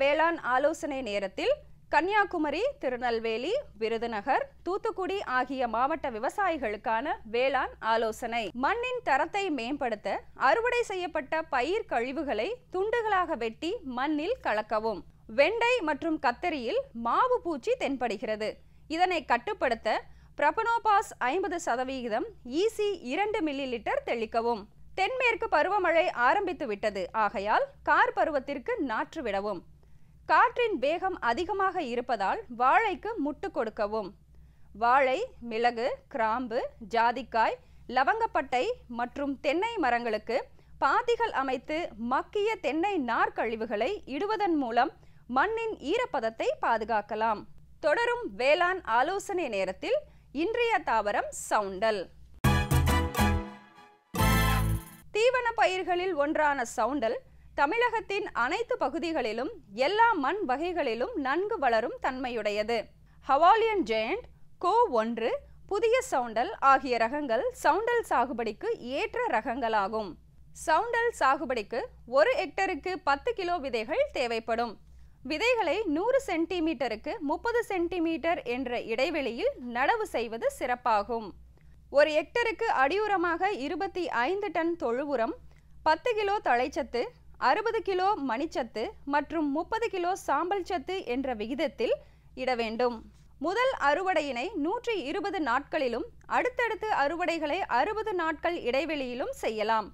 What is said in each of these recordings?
வேளாண் ஆலோசனை நேரத்தில் கன்னியாகுமரி திருநெல்வேலி விருதுநகர் தூத்துக்குடி ஆகிய மாவட்ட விவசாயிகளுக்கான வேளாண் ஆலோசனை மண்ணின் தரத்தை மேம்படுத்த அறுவடை செய்யப்பட்ட பயிர் கழிவுகளை துண்டுகளாக வெட்டி மண்ணில் கலக்கவும் வெண்டை மற்றும் கத்தரியில் மாவு பூச்சி தென்படுகிறது இதனை கட்டுப்படுத்த பிரபனோபாஸ் ஐம்பது சதவிகிதம் ஈசி இரண்டு மில்லி லிட்டர் தெளிக்கவும் தென்மேற்கு பருவமழை ஆரம்பித்து விட்டது ஆகையால் கார் பருவத்திற்கு நாற்று விடவும் காற்றின் வேகம் அதிகமாக இருப்பதால் வாழைக்கு முட்டு கொடுக்கவும் வாழை மிளகு கிராம்பு ஜாதிக்காய் லவங்கப்பட்டை மற்றும் தென்னை மரங்களுக்கு பாதிகள் அமைத்து மக்கிய தென்னை நாற்கழிவுகளை இடுவதன் மூலம் மண்ணின் ஈரப்பதத்தை பாதுகாக்கலாம் தொடரும் வேளாண் ஆலோசனை நேரத்தில் இன்றைய தாவரம் சவுண்டல் தீவன பயிர்களில் ஒன்றான சவுண்டல் தமிழகத்தின் அனைத்து பகுதிகளிலும் எல்லா மண் வகைகளிலும் நன்கு வளரும் தன்மையுடையது ஹவாலியன் ஜெயண்ட் கோ ஒன்று புதிய சவுண்டல் ஆகிய ரகங்கள் சவுண்டல் சாகுபடிக்கு ஏற்ற ரகங்களாகும் சவுண்டல் சாகுபடிக்கு ஒரு ஹெக்டருக்கு பத்து கிலோ விதைகள் தேவைப்படும் விதைகளை நூறு சென்டிமீட்டருக்கு முப்பது சென்டிமீட்டர் என்ற இடைவெளியில் நடவு செய்வது சிறப்பாகும் ஒரு ஹெக்டருக்கு அடியுரமாக இருபத்தி ஐந்து டன் தொழு உரம் பத்து கிலோ தழைச்சத்து அறுபது கிலோ மணிச்சத்து மற்றும் முப்பது கிலோ சாம்பல் சத்து என்ற விகிதத்தில் இட வேண்டும் முதல் அறுவடையினை நூற்றி இருபது நாட்களிலும் அடுத்தடுத்து அறுவடைகளை அறுபது நாட்கள் இடைவெளியிலும் செய்யலாம்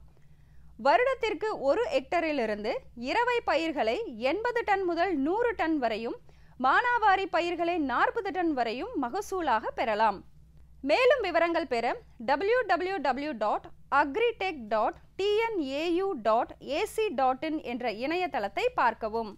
வருடத்திற்கு ஒரு ஹெக்டரிலிருந்து இரவை பயிர்களை எண்பது டன் முதல் நூறு டன் வரையும் மானாவாரி பயிர்களை நாற்பது டன் வரையும் மகசூலாக பெறலாம் மேலும் விவரங்கள் பெற W W W dot agritech dot TNAU dot AC dot in என்ற இணையதளத்தை பார்க்கவும்